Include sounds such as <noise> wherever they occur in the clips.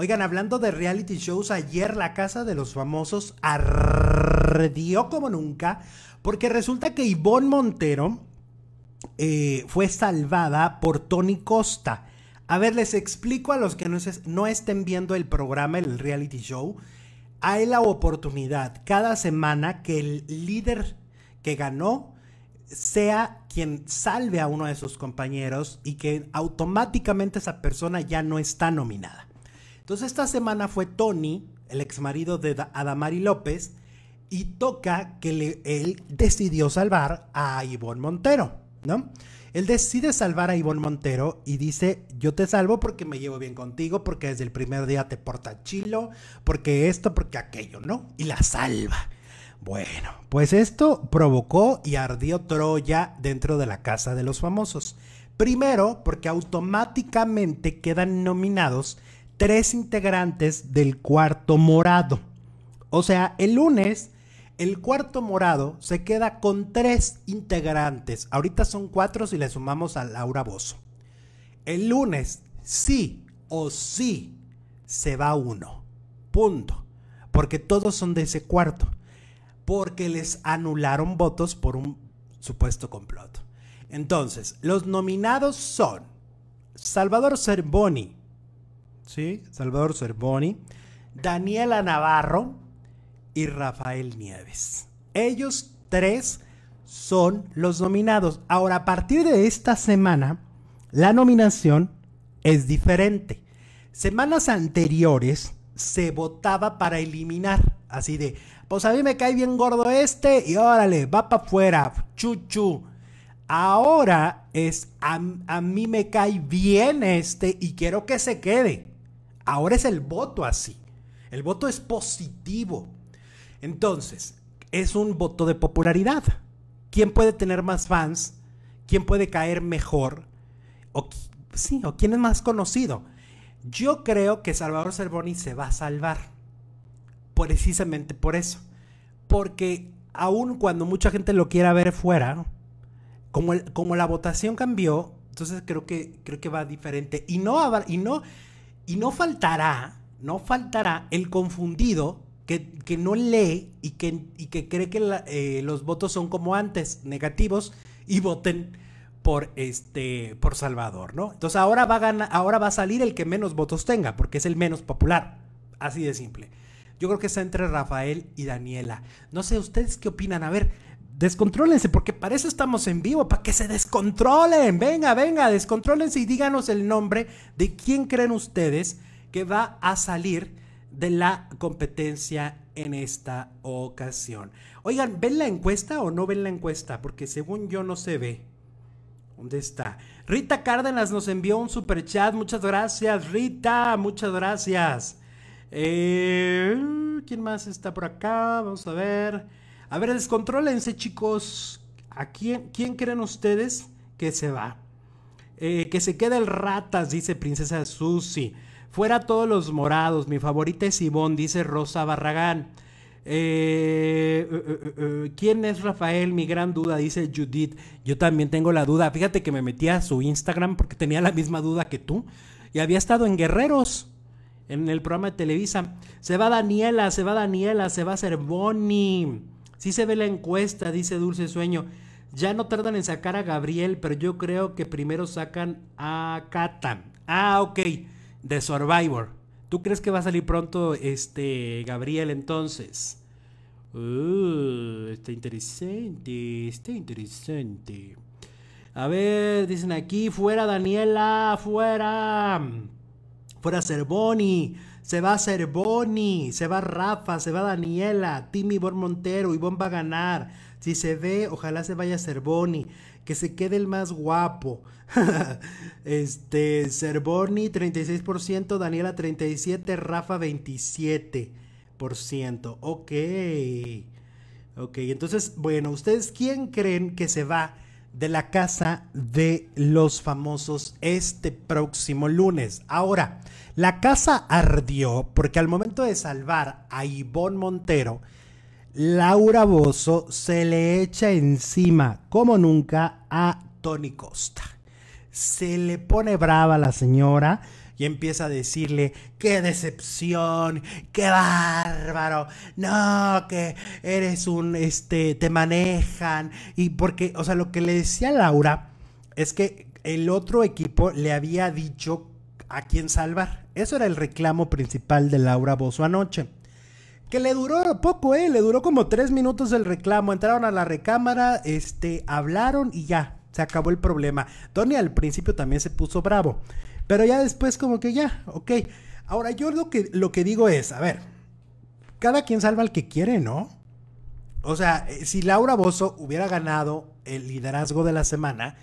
Oigan, hablando de reality shows, ayer la casa de los famosos ardió como nunca, porque resulta que Ivonne Montero eh, fue salvada por Tony Costa. A ver, les explico a los que no estén viendo el programa, el reality show. Hay la oportunidad cada semana que el líder que ganó sea quien salve a uno de sus compañeros y que automáticamente esa persona ya no está nominada. Entonces esta semana fue Tony, el ex marido de Adamari López, y toca que él decidió salvar a Ivonne Montero, ¿no? Él decide salvar a Ivonne Montero y dice, yo te salvo porque me llevo bien contigo, porque desde el primer día te porta chilo, porque esto, porque aquello, ¿no? Y la salva. Bueno, pues esto provocó y ardió Troya dentro de la casa de los famosos. Primero, porque automáticamente quedan nominados tres integrantes del cuarto morado. O sea, el lunes el cuarto morado se queda con tres integrantes. Ahorita son cuatro si le sumamos a Laura Bozo. El lunes sí o sí se va uno. Punto. Porque todos son de ese cuarto. Porque les anularon votos por un supuesto complot. Entonces, los nominados son Salvador Cervoni, ¿sí? Salvador Cervoni, Daniela Navarro y Rafael Nieves. Ellos tres son los nominados. Ahora, a partir de esta semana, la nominación es diferente. Semanas anteriores se votaba para eliminar, así de, pues a mí me cae bien gordo este y órale, va para afuera, chuchu. Ahora es, a, a mí me cae bien este y quiero que se quede. Ahora es el voto así. El voto es positivo. Entonces, es un voto de popularidad. ¿Quién puede tener más fans? ¿Quién puede caer mejor? ¿O, sí, ¿o quién es más conocido? Yo creo que Salvador Cervoni se va a salvar. Precisamente por eso. Porque aun cuando mucha gente lo quiera ver fuera, como, como la votación cambió, entonces creo que, creo que va diferente. Y no, y no, y no faltará, no faltará el confundido que, no lee y que, que cree que eh, los votos son como antes, negativos, y voten por este por Salvador, ¿no? Entonces ahora va ahora va a salir el que menos votos tenga, porque es el menos popular. Así de simple. Yo creo que está entre Rafael y Daniela. No sé ustedes qué opinan. A ver, descontrólense, porque para eso estamos en vivo, para que se descontrolen. Venga, venga, descontrólense y díganos el nombre de quién creen ustedes que va a salir de la competencia en esta ocasión. Oigan, ¿ven la encuesta o no ven la encuesta? Porque según yo no se ve. ¿Dónde está? Rita Cárdenas nos envió un super chat. Muchas gracias, Rita. Muchas gracias. Eh, ¿Quién más está por acá? Vamos a ver. A ver, descontrólense, chicos. ¿A quién, quién creen ustedes que se va? Eh, que se quede el ratas, dice Princesa Susi. Fuera todos los morados. Mi favorita es Ivonne, dice Rosa Barragán. Eh, eh, ¿Quién es Rafael? Mi gran duda, dice Judith. Yo también tengo la duda. Fíjate que me metí a su Instagram porque tenía la misma duda que tú. Y había estado en Guerreros, en el programa de Televisa. Se va Daniela, se va Daniela, se va a ser Bonnie. Si se ve la encuesta, dice Dulce Sueño. Ya no tardan en sacar a Gabriel, pero yo creo que primero sacan a Katan. Ah, ok, de Survivor. ¿Tú crees que va a salir pronto este Gabriel entonces? Uh, está interesante, está interesante. A ver, dicen aquí, fuera Daniela, fuera. Fuera Cervoni se va Cervoni, se va Rafa, se va Daniela, Timmy Ivonne Montero, Ivonne va a ganar. Si se ve, ojalá se vaya Cervoni, que se quede el más guapo. <laughs> este, Cervoni 36%, Daniela 37%, Rafa 27%. Ok. Ok, entonces, bueno, ¿ustedes quién creen que se va? de la Casa de los Famosos este próximo lunes. Ahora, la casa ardió porque al momento de salvar a Ivonne Montero, Laura Bozo se le echa encima, como nunca, a Tony Costa. Se le pone brava la señora y empieza a decirle, qué decepción, qué bárbaro, no, que eres un, este, te manejan. Y porque, o sea, lo que le decía Laura es que el otro equipo le había dicho a quién salvar. Eso era el reclamo principal de Laura Bozo anoche. Que le duró poco, ¿eh? Le duró como tres minutos el reclamo. Entraron a la recámara, este, hablaron y ya, se acabó el problema. Tony al principio también se puso bravo, pero ya después como que ya, ok. Ahora yo lo que, lo que digo es, a ver, cada quien salva al que quiere, ¿no? O sea, eh, si Laura Bozo hubiera ganado el liderazgo de la semana,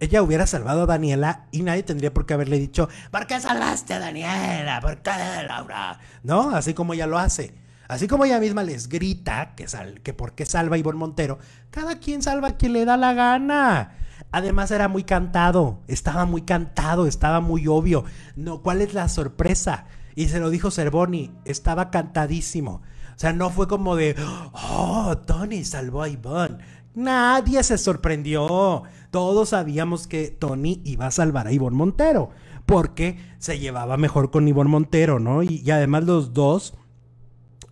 ella hubiera salvado a Daniela y nadie tendría por qué haberle dicho, ¿por qué salvaste a Daniela? ¿Por qué Laura? ¿No? Así como ella lo hace. Así como ella misma les grita que, sal, que por qué salva a Ivonne Montero, cada quien salva a quien le da la gana. Además era muy cantado, estaba muy cantado, estaba muy obvio. No, ¿cuál es la sorpresa? Y se lo dijo Cervoni, estaba cantadísimo. O sea, no fue como de, oh, Tony salvó a Ivonne. Nadie se sorprendió. Todos sabíamos que Tony iba a salvar a Ivonne Montero, porque se llevaba mejor con Ivonne Montero, ¿no? Y, además los dos,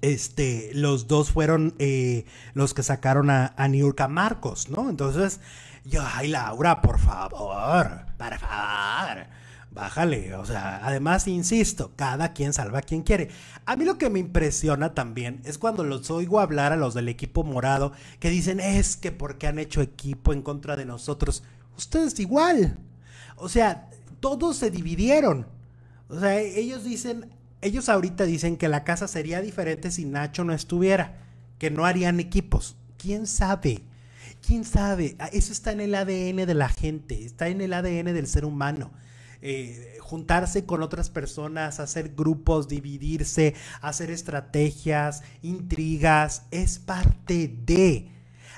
este, los dos fueron eh, los que sacaron a, a Niurka Marcos, ¿no? Entonces, yo, ay, Laura, por favor, por favor. Bájale, o sea, además, insisto, cada quien salva a quien quiere. A mí lo que me impresiona también es cuando los oigo hablar a los del equipo morado que dicen, es que porque han hecho equipo en contra de nosotros, ustedes igual. O sea, todos se dividieron. O sea, ellos dicen, ellos ahorita dicen que la casa sería diferente si Nacho no estuviera, que no harían equipos. ¿Quién sabe? ¿Quién sabe? Ah, eso está en el ADN de la gente, está en el ADN del ser humano. Eh, juntarse con otras personas, hacer grupos, dividirse, hacer estrategias, intrigas, es parte de...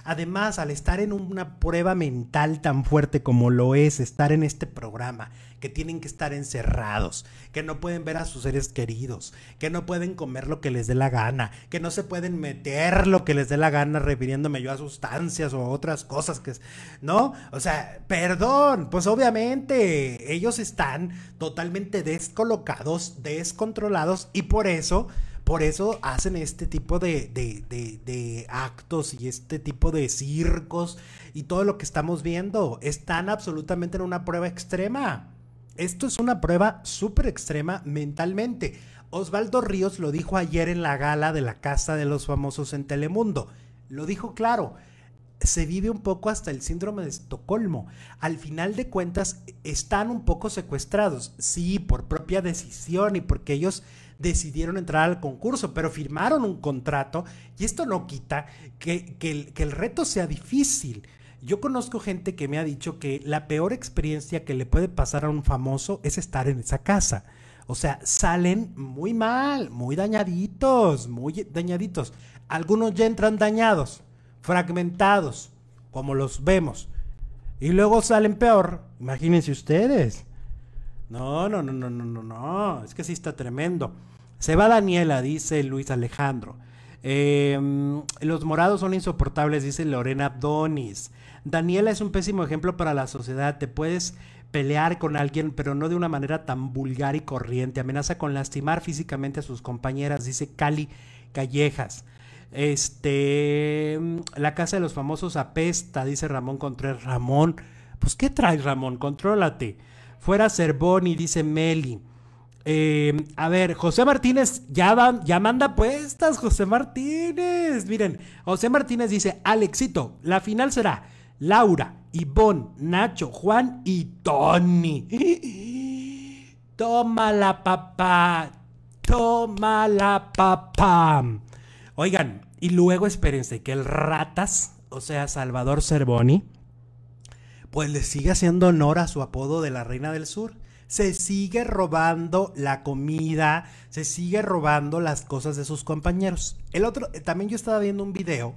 Además, al estar en una prueba mental tan fuerte como lo es estar en este programa, que tienen que estar encerrados, que no pueden ver a sus seres queridos, que no pueden comer lo que les dé la gana, que no se pueden meter lo que les dé la gana, refiriéndome yo a sustancias o otras cosas que, ¿no? O sea, perdón, pues obviamente ellos están totalmente descolocados, descontrolados y por eso por eso hacen este tipo de, actos y este tipo de circos y todo lo que estamos viendo. Están absolutamente en una prueba extrema. Esto es una prueba súper extrema mentalmente. Osvaldo Ríos lo dijo ayer en la gala de la Casa de los Famosos en Telemundo. Lo dijo claro se vive un poco hasta el síndrome de Estocolmo. Al final de cuentas, están un poco secuestrados, sí, por propia decisión y porque ellos decidieron entrar al concurso, pero firmaron un contrato y esto no quita que, el, reto sea difícil. Yo conozco gente que me ha dicho que la peor experiencia que le puede pasar a un famoso es estar en esa casa. O sea, salen muy mal, muy dañaditos, muy dañaditos. Algunos ya entran dañados, fragmentados, como los vemos. Y luego salen peor. Imagínense ustedes. No, no, no, no, no, no, no. Es que sí está tremendo. Se va Daniela, dice Luis Alejandro. Em, los morados son insoportables, dice Lorena Abdonis. Daniela es un pésimo ejemplo para la sociedad. Te puedes pelear con alguien, pero no de una manera tan vulgar y corriente. Amenaza con lastimar físicamente a sus compañeras, dice Cali Callejas. Este, em, la casa de los famosos apesta, dice Ramón Contreras. Ramón, pues ¿qué traes, Ramón? Contrólate. Fuera Cervoni, dice Meli. Eh, a ver, José Martínez, ya, ya manda puestas, José Martínez. Miren, José Martínez dice, Alexito, la final será Laura, Ivonne, Nacho, Juan y Tony. <gasps> toma la papá. la papá. Oigan, y luego espérense que el Ratas, o sea, Salvador Cervoni, pues le sigue haciendo honor a su apodo de la Reina del Sur se sigue robando la comida, se sigue robando las cosas de sus compañeros. El otro, eh, también yo estaba viendo un video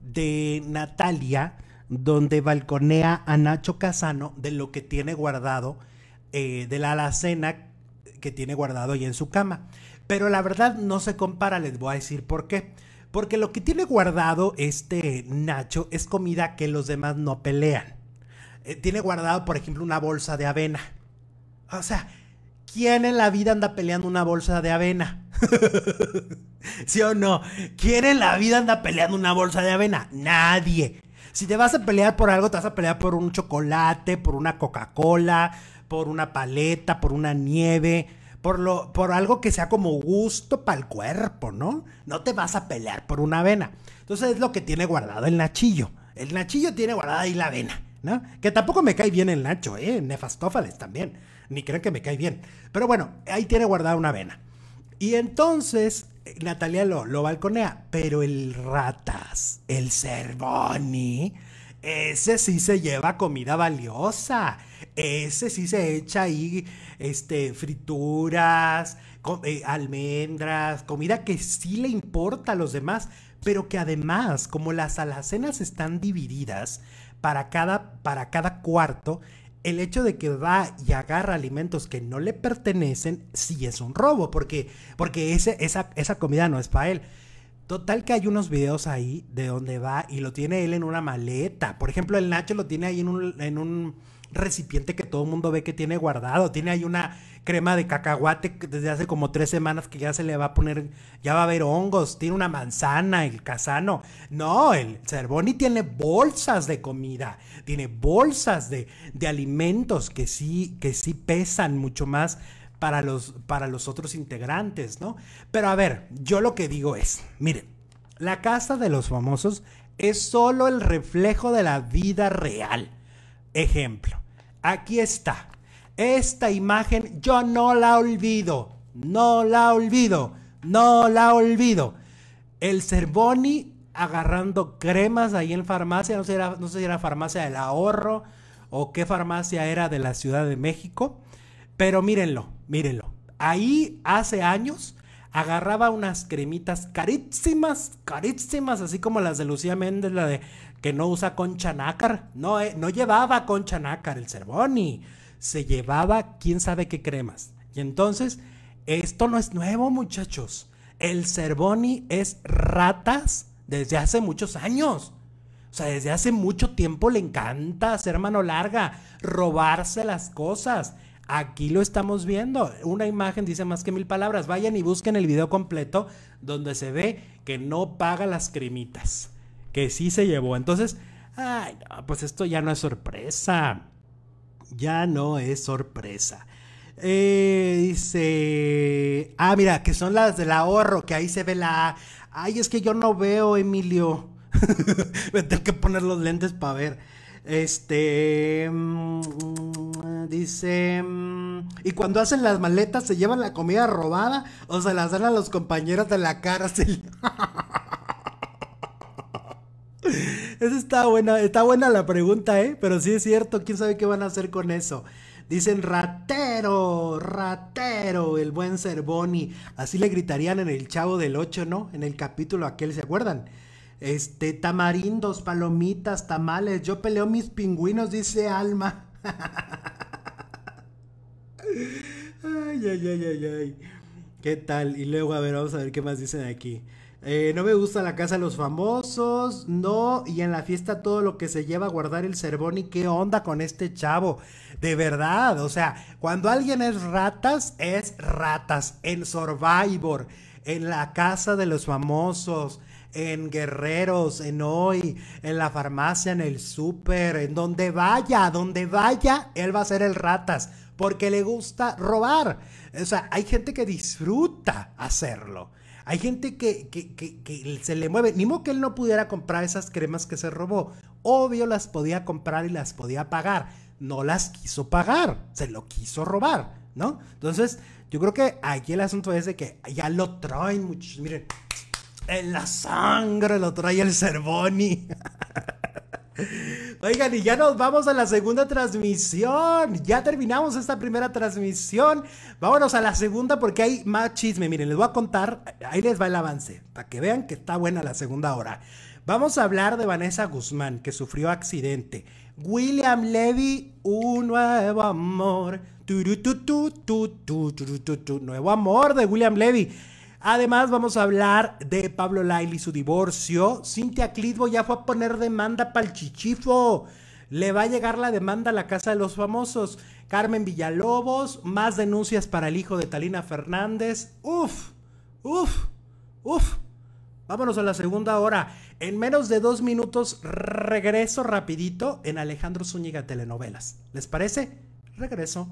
de Natalia donde balconea a Nacho Casano de lo que tiene guardado, eh, de la alacena que tiene guardado ahí en su cama. Pero la verdad no se compara, les voy a decir por qué. Porque lo que tiene guardado este Nacho es comida que los demás no pelean. Eh, tiene guardado, por ejemplo, una bolsa de avena o sea, ¿quién en la vida anda peleando una bolsa de avena? <laughs> ¿Sí o no? ¿Quién en la vida anda peleando una bolsa de avena? Nadie. Si te vas a pelear por algo, te vas a pelear por un chocolate, por una Coca-Cola, por una paleta, por una nieve, por, lo, por algo que sea como gusto para el cuerpo, ¿no? No te vas a pelear por una avena. Entonces es lo que tiene guardado el Nachillo. El Nachillo tiene guardada ahí la avena, ¿no? Que tampoco me cae bien el Nacho, ¿eh? Nefastófales también ni crean que me cae bien. Pero bueno, ahí tiene guardada una vena. Y entonces Natalia lo, balconea, pero el ratas, el Cervoni, ese sí se lleva comida valiosa. Ese sí se echa ahí este, frituras, eh, almendras, comida que sí le importa a los demás, pero que además, como las alacenas están divididas para cada, para cada cuarto, el hecho de que va y agarra alimentos que no le pertenecen, sí es un robo, porque, porque esa, esa comida no es para él. Total que hay unos videos ahí de donde va y lo tiene él en una maleta. Por ejemplo, el Nacho lo tiene ahí en un, en un recipiente que todo el mundo ve que tiene guardado. Tiene ahí una, crema de cacahuate desde hace como tres semanas que ya se le va a poner, ya va a haber hongos, tiene una manzana, el casano. No, el Cervoni tiene bolsas de comida, tiene bolsas de, alimentos que sí, que sí pesan mucho más para los, para los otros integrantes, ¿no? Pero a ver, yo lo que digo es, miren, la casa de los famosos es solo el reflejo de la vida real. Ejemplo, aquí está esta imagen yo no la olvido, no la olvido, no la olvido. El Cervoni agarrando cremas ahí en farmacia, no sé, no si era farmacia del ahorro o qué farmacia era de la Ciudad de México, pero mírenlo, mírenlo. Ahí hace años agarraba unas cremitas carísimas, carísimas, así como las de Lucía Méndez, la de que no usa concha nácar. No, eh, no llevaba concha nácar el Cervoni se llevaba quién sabe qué cremas. Y entonces, esto no es nuevo, muchachos. El Cervoni es ratas desde hace muchos años. O sea, desde hace mucho tiempo le encanta hacer mano larga, robarse las cosas. Aquí lo estamos viendo. Una imagen dice más que mil palabras. Vayan y busquen el video completo donde se ve que no paga las cremitas. Que sí se llevó. Entonces, pues esto ya no es sorpresa ya no es sorpresa. Eh, dice, ah, mira, que son las del ahorro, que ahí se ve la Ay, es que yo no veo, Emilio. <laughs> Me tengo que poner los lentes para ver. Este, mm, dice, mm, y cuando hacen las maletas, ¿se llevan la comida robada o se las dan a los compañeros de la cárcel? <laughs> Esa está buena, está buena la pregunta, ¿eh? Pero sí es cierto, quién sabe qué van a hacer con eso. Dicen ratero, ratero, el buen Cervoni. Así le gritarían en el Chavo del 8, ¿no? En el capítulo aquel, ¿se acuerdan? Este, tamarindos, palomitas, tamales. Yo peleo mis pingüinos, dice Alma. <laughs> ay, ay, ay, ay, ay. ¿Qué tal? Y luego, a ver, vamos a ver qué más dicen aquí. Eh, no me gusta la casa de los famosos. No. Y en la fiesta todo lo que se lleva a guardar el cervón. ¿Y qué onda con este chavo? De verdad. O sea, cuando alguien es ratas, es ratas. En Survivor, en la casa de los famosos, en Guerreros, en Hoy, en la farmacia, en el súper, en donde vaya, donde vaya, él va a ser el ratas. Porque le gusta robar. O sea, hay gente que disfruta hacerlo. Hay gente que, se le mueve. Ni modo que él no pudiera comprar esas cremas que se robó. Obvio las podía comprar y las podía pagar. No las quiso pagar. Se lo quiso robar, ¿no? Entonces, yo creo que aquí el asunto es de que ya lo traen muchos. Miren, en la sangre lo trae el Cervoni. <laughs> Oigan, y ya nos vamos a la segunda transmisión. Ya terminamos esta primera transmisión. Vámonos a la segunda porque hay más chisme. Miren, les voy a contar. Ahí les va el avance. Para que vean que está buena la segunda hora. Vamos a hablar de Vanessa Guzmán, que sufrió accidente. William Levy, un nuevo amor. nuevo amor de William Levy. Además, vamos a hablar de Pablo Lail y su divorcio. Cintia Clitbo ya fue a poner demanda para el chichifo. Le va a llegar la demanda a la Casa de los Famosos. Carmen Villalobos, más denuncias para el hijo de Talina Fernández. Uf, uf, uf. Vámonos a la segunda hora. En menos de dos minutos regreso rapidito en Alejandro Zúñiga Telenovelas. ¿Les parece? Regreso.